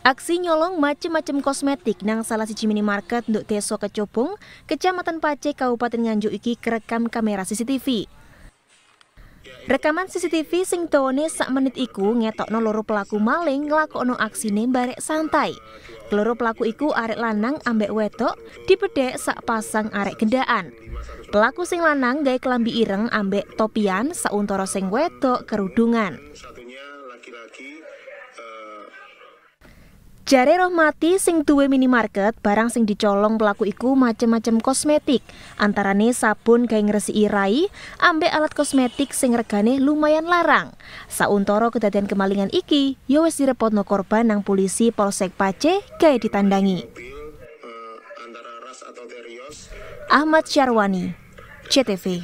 Aksi nyolong macem-macem kosmetik nang salah cimini minimarket untuk Teso Kecopung, Kecamatan Pace, Kabupaten Nganjuk iki kerekam kamera CCTV. Rekaman CCTV sing tone sak menit iku ngetokno loro pelaku maling nglakokno aksi barek santai. Loro pelaku iku arek lanang ambek wetok dipedek sak pasang arek gendaan. Pelaku sing lanang gawe kelambi ireng ambek topian sauntara sing wetok kerudungan. Jare Rohmati sing duwe minimarket, barang sing dicolong pelaku iku macem-macem kosmetik, antarane sabun gawe ngresiki rai, ambek alat kosmetik sing regane lumayan larang. Sauntoro kedadian kemalingan iki, ya wis direpotno korban nang polisi Polsek Pace gawe ditandangi. Eh, Ahmad Syarwani, CTV.